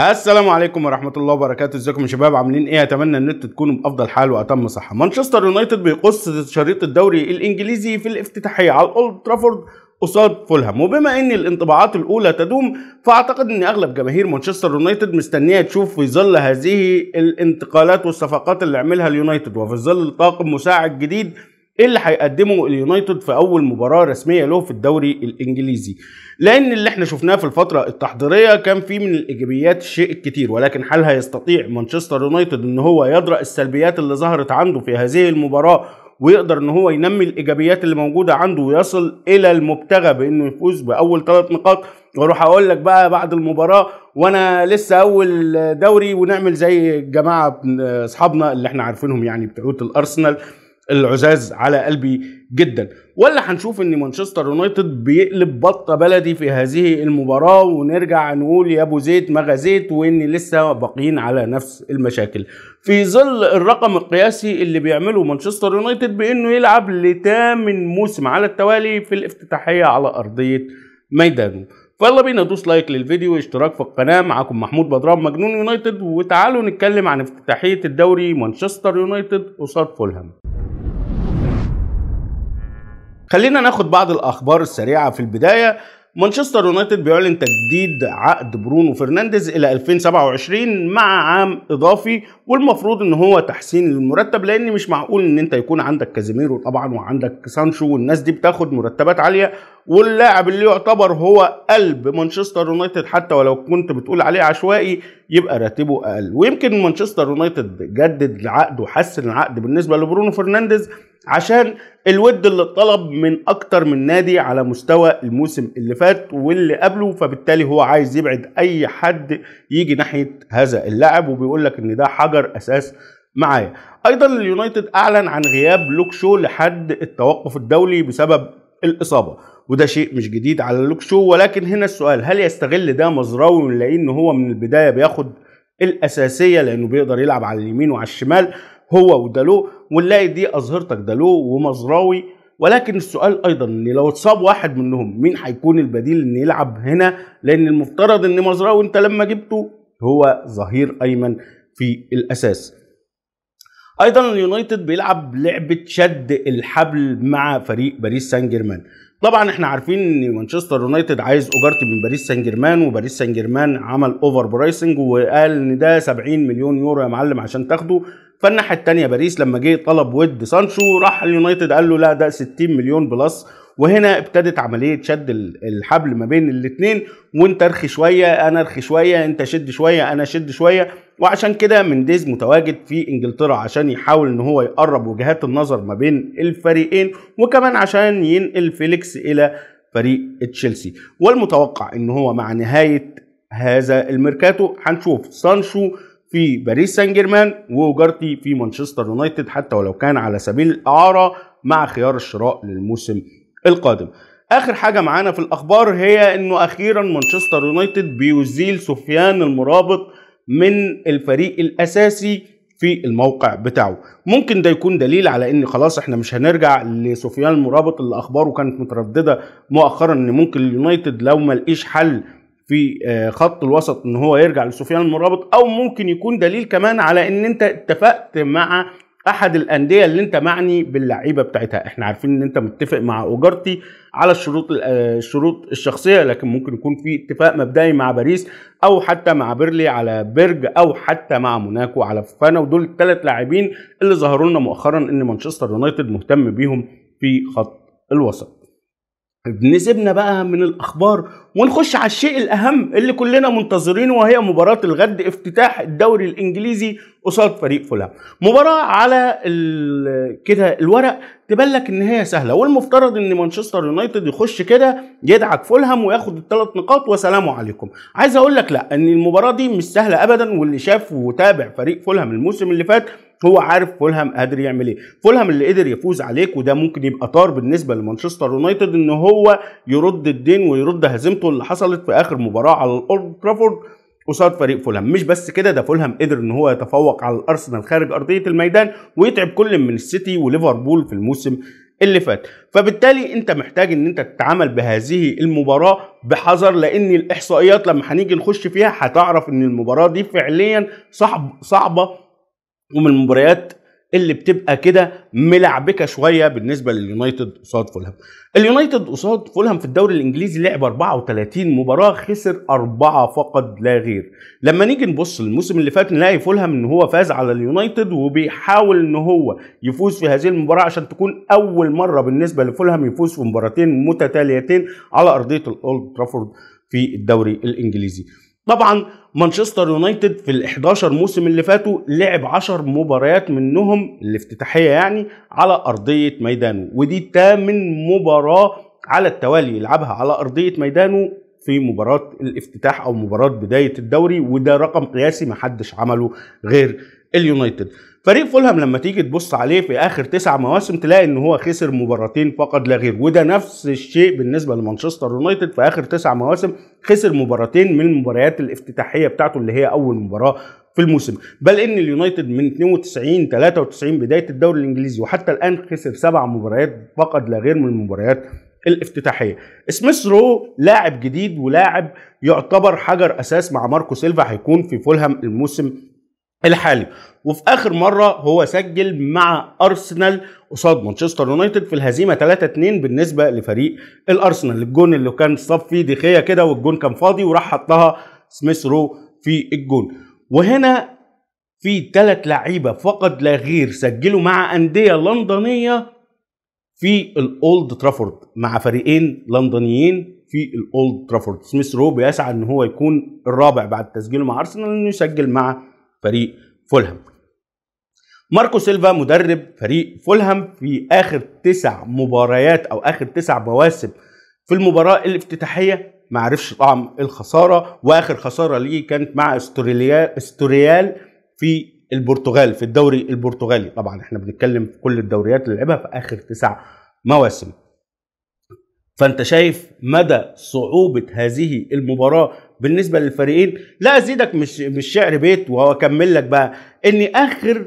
السلام عليكم ورحمه الله وبركاته ازيكم يا شباب عاملين ايه اتمنى ان انتوا تكونوا بافضل حال واتم صحه مانشستر يونايتد بيقص شريط الدوري الانجليزي في الافتتاحيه على الاولد ترافورد قصاد فولهام وبما ان الانطباعات الاولى تدوم فاعتقد ان اغلب جماهير مانشستر يونايتد مستنيه تشوف في ظل هذه الانتقالات والصفقات اللي عملها اليونايتد وفي ظل طاقم مساعد جديد ايه اللي هيقدمه اليونايتد في اول مباراه رسميه له في الدوري الانجليزي لان اللي احنا شفناه في الفتره التحضيريه كان فيه من الايجابيات شيء كتير ولكن هل هيستطيع مانشستر يونايتد ان هو يدرأ السلبيات اللي ظهرت عنده في هذه المباراه ويقدر ان هو ينمي الايجابيات اللي موجوده عنده ويصل الى المبتغى بانه يفوز باول ثلاث نقاط واروح اقول لك بقى بعد المباراه وانا لسه اول دوري ونعمل زي الجماعه اصحابنا اللي احنا عارفينهم يعني بتعود الارسنال العزاز على قلبي جدا ولا هنشوف ان مانشستر يونايتد بيقلب بطه بلدي في هذه المباراه ونرجع نقول يا ابو زيت ما غزيت وان لسه باقيين على نفس المشاكل في ظل الرقم القياسي اللي بيعمله مانشستر يونايتد بانه يلعب لثامن موسم على التوالي في الافتتاحيه على ارضيه ميدانه فيلا بينا دوس لايك للفيديو واشتراك في القناة معاكم محمود بدران مجنون يونايتد وتعالوا نتكلم عن افتتاحية الدوري مانشستر يونايتد قصاد فولهام خلينا ناخد بعض الاخبار السريعه في البدايه مانشستر يونايتد بيعلن تجديد عقد برونو فرنانديز الى 2027 مع عام اضافي والمفروض ان هو تحسين للمرتب لان مش معقول ان انت يكون عندك كازيميرو طبعا وعندك سانشو والناس دي بتاخد مرتبات عاليه واللاعب اللي يعتبر هو قلب مانشستر يونايتد حتى ولو كنت بتقول عليه عشوائي يبقى راتبه اقل ويمكن مانشستر يونايتد جدد العقد وحسن العقد بالنسبه لبرونو فرنانديز عشان الود اللي اتطلب من اكتر من نادي على مستوى الموسم اللي فات واللي قبله فبالتالي هو عايز يبعد اي حد يجي ناحيه هذا اللاعب وبيقول لك ان ده حجر اساس معايا ايضا اليونايتد اعلن عن غياب لوك شو لحد التوقف الدولي بسبب الاصابه وده شيء مش جديد على لوك شو ولكن هنا السؤال هل يستغل ده مزراوي ونلاقيه ان هو من البدايه بياخد الاساسيه لانه بيقدر يلعب على اليمين وعلى الشمال هو ودالو ونلاقي دي اظهرتك دالو ومزراوي ولكن السؤال ايضا ان لو اتصاب واحد منهم مين هيكون البديل ان يلعب هنا لان المفترض ان مزراوي انت لما جبته هو ظهير ايمن في الاساس ايضا اليونايتد بيلعب لعبه شد الحبل مع فريق باريس سان جيرمان طبعا احنا عارفين ان مانشستر يونايتد عايز اجارتي من باريس سان جيرمان وباريس سان جيرمان عمل اوفر برايسنج وقال ان ده 70 مليون يورو يا معلم عشان تاخده فالناحيه الثانيه باريس لما جه طلب ود سانشو راح اليونايتد قال له لا ده 60 مليون بلس وهنا ابتدت عمليه شد الحبل ما بين الاثنين وانت ارخي شويه انا ارخي شويه انت شد شويه انا شد شويه وعشان كده منديز متواجد في انجلترا عشان يحاول ان هو يقرب وجهات النظر ما بين الفريقين وكمان عشان ينقل فيليكس الى فريق تشيلسي والمتوقع ان هو مع نهايه هذا الميركاتو هنشوف سانشو في باريس سان جيرمان وجارتي في مانشستر يونايتد حتى ولو كان على سبيل الاعاره مع خيار الشراء للموسم القادم اخر حاجه معانا في الاخبار هي انه اخيرا مانشستر يونايتد بيزيل سفيان المرابط من الفريق الاساسي في الموقع بتاعه ممكن ده يكون دليل على ان خلاص احنا مش هنرجع لسفيان المرابط اللي اخباره كانت متردده مؤخرا ان ممكن اليونايتد لو ما لقيش حل في آه، خط الوسط ان هو يرجع لسفيان المرابط او ممكن يكون دليل كمان على ان انت اتفقت مع احد الانديه اللي انت معني باللعيبه بتاعتها احنا عارفين ان انت متفق مع اوجارتي على الشروط الشروط الشخصيه لكن ممكن يكون في اتفاق مبدئي مع باريس او حتى مع بيرلي على بيرج او حتى مع موناكو على فانا ودول الثلاث لاعبين اللي ظهروا لنا مؤخرا ان مانشستر يونايتد مهتم بيهم في خط الوسط طيب، نسيبنا بقى من الاخبار ونخش على الشيء الاهم اللي كلنا منتظرينه وهي مباراه الغد افتتاح الدوري الانجليزي قصاد فريق فولهام مباراه على كده الورق تبان لك ان هي سهله والمفترض ان مانشستر يونايتد يخش كده يدعك فولهام وياخد الثلاث نقاط وسلام عليكم عايز اقول لك لا ان المباراه دي مش سهله ابدا واللي شاف وتابع فريق فولهام الموسم اللي فات هو عارف فولهام قادر يعمل ايه فولهام اللي قدر يفوز عليك وده ممكن يبقى طار بالنسبه لمانشستر يونايتد ان هو يرد الدين ويرد هزيمته اللي حصلت في اخر مباراه على الاولد ترافورد قصاد فريق فولهام مش بس كده ده فولهام قدر ان هو يتفوق على الارسنال خارج ارضيه الميدان ويتعب كل من السيتي وليفربول في الموسم اللي فات فبالتالي انت محتاج ان انت تتعامل بهذه المباراه بحذر لان الاحصائيات لما هنيجي نخش فيها هتعرف ان المباراه دي فعليا صعب صعبه ومن المباريات اللي بتبقى كده ملعبكه شويه بالنسبه لليونايتد قصاد فولهام. اليونايتد قصاد فولهام في الدوري الانجليزي لعب 34 مباراه خسر اربعه فقط لا غير. لما نيجي نبص الموسم اللي فات نلاقي فولهام ان هو فاز على اليونايتد وبيحاول ان هو يفوز في هذه المباراه عشان تكون اول مره بالنسبه لفولهام يفوز في مباراتين متتاليتين على ارضيه الاولد ترافورد في الدوري الانجليزي. طبعا مانشستر يونايتد في ال 11 موسم اللي فاتوا لعب 10 مباريات منهم الافتتاحيه يعني على ارضيه ميدانه ودي ثامن مباراه على التوالي يلعبها على ارضيه ميدانه في مباراه الافتتاح او مباراه بدايه الدوري وده رقم قياسي محدش عمله غير اليونايتد فريق فولهام لما تيجي تبص عليه في اخر تسع مواسم تلاقي ان هو خسر مباراتين فقط لا غير وده نفس الشيء بالنسبه لمانشستر يونايتد في اخر تسع مواسم خسر مباراتين من المباريات الافتتاحيه بتاعته اللي هي اول مباراه في الموسم بل ان اليونايتد من 92 93 بدايه الدوري الانجليزي وحتى الان خسر سبع مباريات فقط لا غير من المباريات الافتتاحيه سميث رو لاعب جديد ولاعب يعتبر حجر اساس مع ماركو سيلفا هيكون في فولهام الموسم الحالي وفي اخر مره هو سجل مع ارسنال قصاد مانشستر يونايتد في الهزيمه 3 2 بالنسبه لفريق الارسنال الجون اللي كان صاب فيه دخيه كده والجون كان فاضي وراح حطها سميث رو في الجون وهنا في ثلاث لعيبه فقط لا غير سجلوا مع انديه لندنيه في الاولد ترافورد مع فريقين لندنيين في الاولد ترافورد سميث رو بيسعى ان هو يكون الرابع بعد تسجيله مع ارسنال انه يسجل مع فريق فولهام ماركو سيلفا مدرب فريق فولهام في اخر تسع مباريات او اخر تسع مواسم في المباراه الافتتاحيه ما عرفش طعم الخساره واخر خساره ليه كانت مع استوريال في البرتغال في الدوري البرتغالي طبعا احنا بنتكلم في كل الدوريات اللي لعبها في اخر تسع مواسم فانت شايف مدى صعوبة هذه المباراة بالنسبه للفريقين لا ازيدك مش مش شعر بيت واكمل لك بقى ان اخر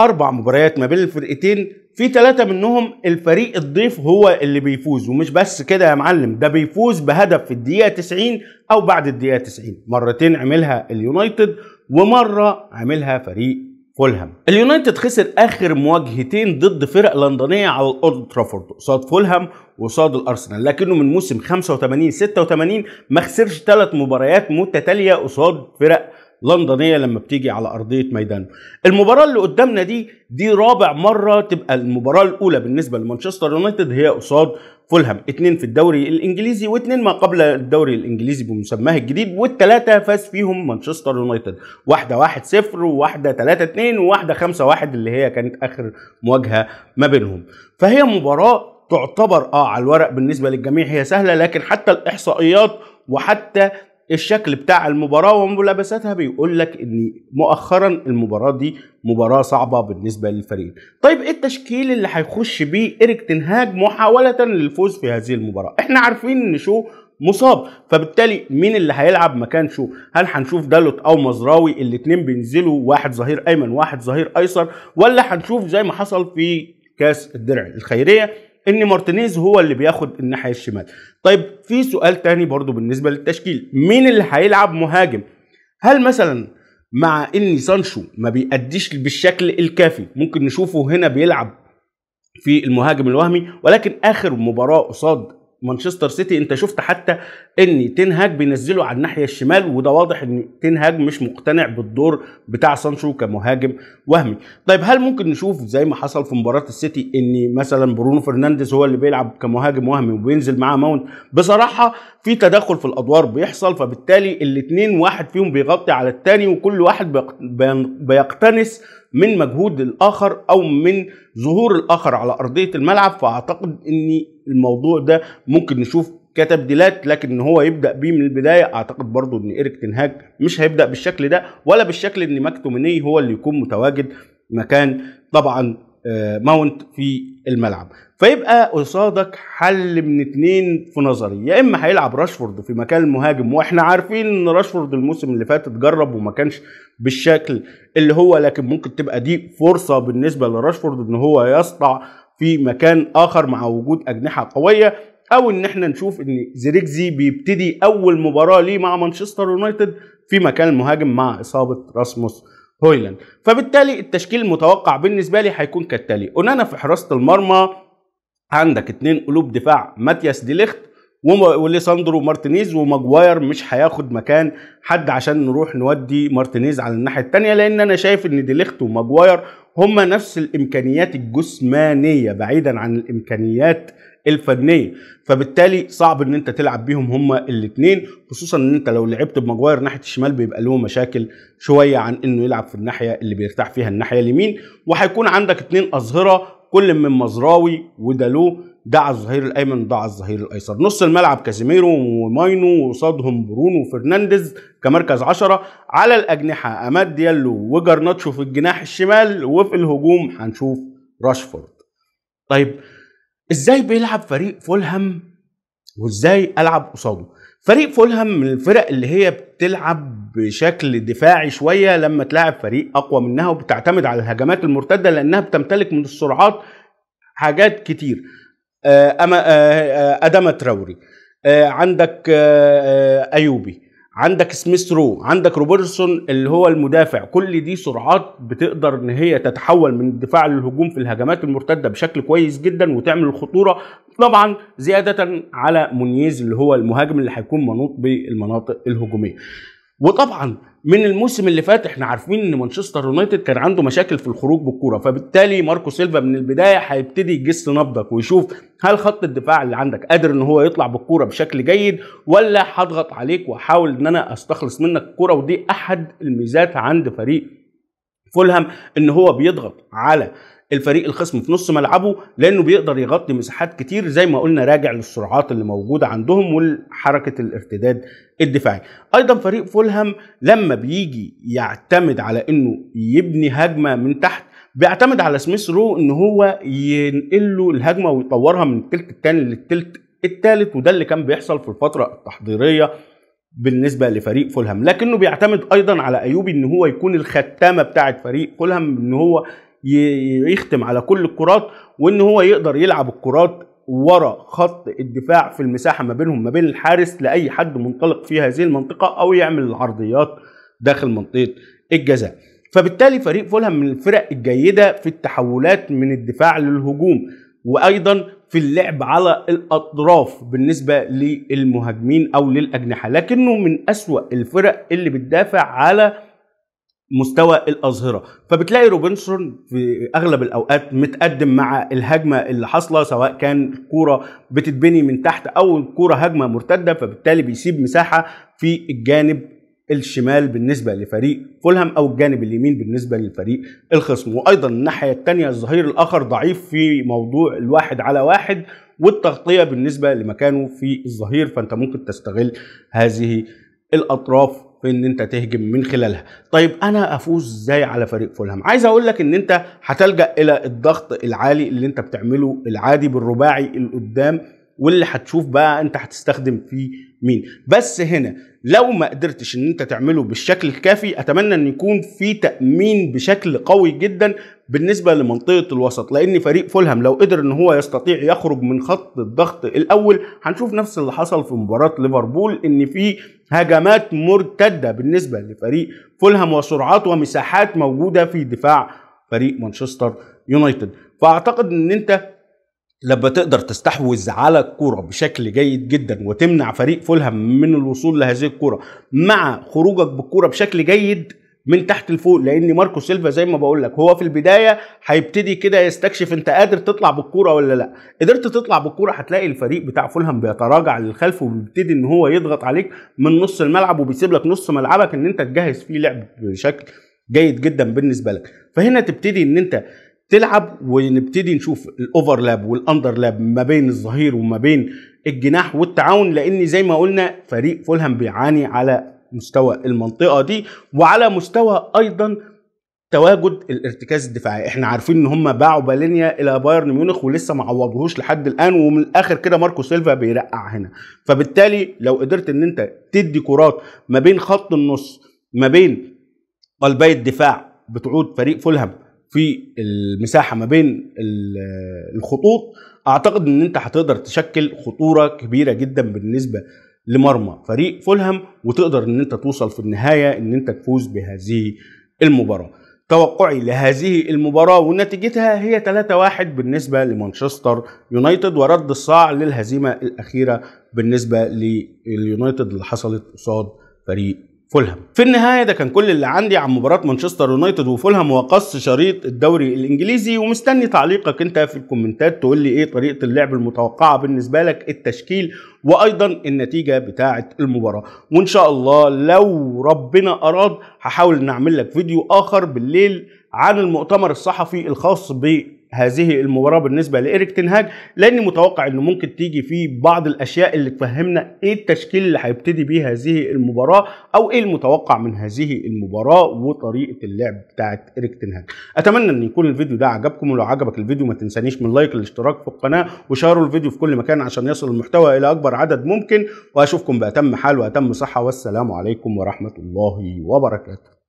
اربع مباريات ما بين الفرقتين في ثلاثة منهم الفريق الضيف هو اللي بيفوز ومش بس كده يا معلم ده بيفوز بهدف في الدقيقة 90 أو بعد الدقيقة 90 مرتين عملها اليونايتد ومرة عملها فريق فولهام اليونايتد خسر اخر مواجهتين ضد فرق لندنيه على الاولد ترافورد قصاد فولهام وقصاد الارسنال لكنه من موسم 85 86 ما خسرش ثلاث مباريات متتاليه قصاد فرق لندنيه لما بتيجي على ارضيه ميدانه المباراه اللي قدامنا دي دي رابع مره تبقى المباراه الاولى بالنسبه لمانشستر يونايتد هي قصاد فولهام اثنين في الدوري الانجليزي واثنين ما قبل الدوري الانجليزي بمسماه الجديد والثلاثه فاز فيهم مانشستر يونايتد واحده 1 0 وواحده 3 2 وواحده 5 1 اللي هي كانت اخر مواجهه ما بينهم فهي مباراه تعتبر اه على الورق بالنسبه للجميع هي سهله لكن حتى الاحصائيات وحتى الشكل بتاع المباراه وملابساتها بيقول لك ان مؤخرا المباراه دي مباراه صعبه بالنسبه للفريق طيب ايه التشكيل اللي هيخش بيه ايريك تنهاج محاوله للفوز في هذه المباراه احنا عارفين ان شو مصاب فبالتالي مين اللي هيلعب مكان شو هل هنشوف دالوت او مزراوي الاثنين بينزلوا واحد ظهير ايمن واحد ظهير ايسر ولا هنشوف زي ما حصل في كاس الدرع الخيريه ان مارتينيز هو اللي بياخد الناحيه الشمال طيب في سؤال تاني برضو بالنسبه للتشكيل مين اللي هيلعب مهاجم هل مثلا مع ان سانشو ما بيأديش بالشكل الكافي ممكن نشوفه هنا بيلعب في المهاجم الوهمي ولكن اخر مباراه قصاد مانشستر سيتي انت شفت حتى ان تنهاج بينزله على الناحيه الشمال وده واضح ان تنهاج مش مقتنع بالدور بتاع سانشو كمهاجم وهمي طيب هل ممكن نشوف زي ما حصل في مباراه السيتي ان مثلا برونو فرنانديز هو اللي بيلعب كمهاجم وهمي وبينزل معاه ماونت بصراحه في تدخل في الادوار بيحصل فبالتالي الاثنين واحد فيهم بيغطي على الثاني وكل واحد بيقتنس من مجهود الاخر او من ظهور الاخر على ارضيه الملعب فاعتقد ان الموضوع ده ممكن نشوف كتبديلات لكن هو يبدا بيه من البدايه اعتقد برضو ان ايريك تنهاج مش هيبدا بالشكل ده ولا بالشكل ان ماكتوميني هو اللي يكون متواجد مكان طبعا آه، ماونت في الملعب فيبقى قصادك حل من اتنين في نظري يا اما هيلعب راشفورد في مكان المهاجم واحنا عارفين ان راشفورد الموسم اللي فات اتجرب وما كانش بالشكل اللي هو لكن ممكن تبقى دي فرصه بالنسبه لراشفورد ان هو يسطع في مكان اخر مع وجود اجنحه قويه او ان احنا نشوف ان زيريكزي بيبتدي اول مباراه ليه مع مانشستر يونايتد في مكان المهاجم مع اصابه راسموس هويلاند فبالتالي التشكيل المتوقع بالنسبه لي هيكون كالتالي اونانا في حراسه المرمى عندك اتنين قلوب دفاع ماتياس ديليخت وليساندرو مارتينيز وماجواير مش هياخد مكان حد عشان نروح نودي مارتينيز على الناحيه الثانيه لان انا شايف ان ديليخت وماجواير هما نفس الامكانيات الجسمانيه بعيدا عن الامكانيات الفنيه فبالتالي صعب ان انت تلعب بيهم هما الاثنين خصوصا ان انت لو لعبت بماجواير ناحيه الشمال بيبقى له مشاكل شويه عن انه يلعب في الناحيه اللي بيرتاح فيها الناحيه اليمين وهيكون عندك اثنين اظهره كل من مزراوي ودالو ده على الظهير الايمن وده على الظهير الايسر نص الملعب كازيميرو وماينو وقصادهم برونو وفرنانديز كمركز عشرة على الاجنحه اماد ديالو وجرناتشو في الجناح الشمال وفي الهجوم هنشوف راشفورد طيب ازاي بيلعب فريق فولهام وازاي العب قصاده فريق فولهام من الفرق اللي هي بتلعب بشكل دفاعي شويه لما تلاعب فريق اقوى منها وبتعتمد على الهجمات المرتده لانها بتمتلك من السرعات حاجات كتير آه، اما آه، آه، ادم تراوري عندك ايوبي عندك سميث رو عندك روبرتسون اللي هو المدافع كل دي سرعات بتقدر ان هي تتحول من الدفاع للهجوم في الهجمات المرتده بشكل كويس جدا وتعمل الخطوره طبعا زياده على مونيز اللي هو المهاجم اللي هيكون منوط بالمناطق الهجوميه وطبعا من الموسم اللي فات احنا عارفين ان مانشستر يونايتد كان عنده مشاكل في الخروج بالكوره فبالتالي ماركو سيلفا من البدايه هيبتدي يجس نبضك ويشوف هل خط الدفاع اللي عندك قادر ان هو يطلع بالكوره بشكل جيد ولا هضغط عليك واحاول ان انا استخلص منك الكوره ودي احد الميزات عند فريق فولهام ان هو بيضغط على الفريق الخصم في نص ملعبه لانه بيقدر يغطي مساحات كتير زي ما قلنا راجع للسرعات اللي موجوده عندهم وحركه الارتداد الدفاعي ايضا فريق فولهام لما بيجي يعتمد على انه يبني هجمه من تحت بيعتمد على سميث رو ان هو ينقل له الهجمه ويطورها من الثلث الثاني للثلث الثالث وده اللي كان بيحصل في الفتره التحضيريه بالنسبه لفريق فولهام لكنه بيعتمد ايضا على ايوبي ان هو يكون الختامه بتاعه فريق فولهام ان هو يختم على كل الكرات وان هو يقدر يلعب الكرات ورا خط الدفاع في المساحه ما بينهم ما بين الحارس لاي حد منطلق في هذه المنطقه او يعمل العرضيات داخل منطقه الجزاء فبالتالي فريق فولهام من الفرق الجيده في التحولات من الدفاع للهجوم وايضا في اللعب على الاطراف بالنسبه للمهاجمين او للاجنحه لكنه من اسوا الفرق اللي بتدافع على مستوى الاظهره فبتلاقي روبنسون في اغلب الاوقات متقدم مع الهجمه اللي حاصله سواء كان كوره بتتبني من تحت او كوره هجمه مرتده فبالتالي بيسيب مساحه في الجانب الشمال بالنسبة لفريق فولهام أو الجانب اليمين بالنسبة لفريق الخصم وأيضا الناحية الثانية الظهير الآخر ضعيف في موضوع الواحد على واحد والتغطية بالنسبة لمكانه في الظهير فأنت ممكن تستغل هذه الأطراف في ان انت تهجم من خلالها طيب انا افوز ازاي على فريق فولهام عايز اقول لك ان انت هتلجا الى الضغط العالي اللي انت بتعمله العادي بالرباعي القدام واللي هتشوف بقى انت هتستخدم فيه مين بس هنا لو ما قدرتش ان انت تعمله بالشكل الكافي اتمنى ان يكون في تامين بشكل قوي جدا بالنسبه لمنطقه الوسط لان فريق فولهام لو قدر ان هو يستطيع يخرج من خط الضغط الاول هنشوف نفس اللي حصل في مباراه ليفربول ان في هجمات مرتده بالنسبه لفريق فولهام وسرعات ومساحات موجوده في دفاع فريق مانشستر يونايتد فاعتقد ان انت لما تقدر تستحوذ على الكرة بشكل جيد جدا وتمنع فريق فولهام من الوصول لهذه الكرة مع خروجك بالكرة بشكل جيد من تحت لفوق لان ماركو سيلفا زي ما بقول لك هو في البدايه هيبتدي كده يستكشف انت قادر تطلع بالكوره ولا لا قدرت تطلع بالكوره هتلاقي الفريق بتاع فولهام بيتراجع للخلف وبيبتدي ان هو يضغط عليك من نص الملعب وبيسيب لك نص ملعبك ان انت تجهز فيه لعب بشكل جيد جدا بالنسبه لك فهنا تبتدي ان انت تلعب ونبتدي نشوف الاوفرلاب والاندرلاب ما بين الظهير وما بين الجناح والتعاون لان زي ما قلنا فريق فولهام بيعاني على مستوى المنطقه دي وعلى مستوى ايضا تواجد الارتكاز الدفاعي احنا عارفين ان هم باعوا بالينيا الى بايرن ميونخ ولسه ما عوضوهوش لحد الان ومن الاخر كده ماركو سيلفا بيرقع هنا فبالتالي لو قدرت ان انت تدي كرات ما بين خط النص ما بين قلبي الدفاع بتعود فريق فولهام في المساحه ما بين الخطوط اعتقد ان انت هتقدر تشكل خطوره كبيره جدا بالنسبه لمرمى فريق فولهام وتقدر ان انت توصل في النهايه ان انت تفوز بهذه المباراه توقعي لهذه المباراة ونتيجتها هي 3-1 بالنسبة لمانشستر يونايتد ورد الصاع للهزيمة الأخيرة بالنسبة لليونايتد اللي حصلت قصاد فريق فولهام في النهاية ده كان كل اللي عندي عن مباراة مانشستر يونايتد وفولهام وقص شريط الدوري الإنجليزي ومستني تعليقك أنت في الكومنتات تقول لي إيه طريقة اللعب المتوقعة بالنسبة لك التشكيل وأيضا النتيجة بتاعة المباراة وإن شاء الله لو ربنا أراد هحاول نعمل لك فيديو آخر بالليل عن المؤتمر الصحفي الخاص ب هذه المباراه بالنسبه لإيريك تنهاج لاني متوقع انه ممكن تيجي في بعض الاشياء اللي تفهمنا ايه التشكيل اللي هيبتدي بيه هذه المباراه او ايه المتوقع من هذه المباراه وطريقه اللعب بتاعت إيريك تنهاج اتمنى ان يكون الفيديو ده عجبكم ولو عجبك الفيديو ما تنسانيش من لايك الاشتراك في القناه وشاروا الفيديو في كل مكان عشان يصل المحتوى الى اكبر عدد ممكن واشوفكم باتم حال واتم صحه والسلام عليكم ورحمه الله وبركاته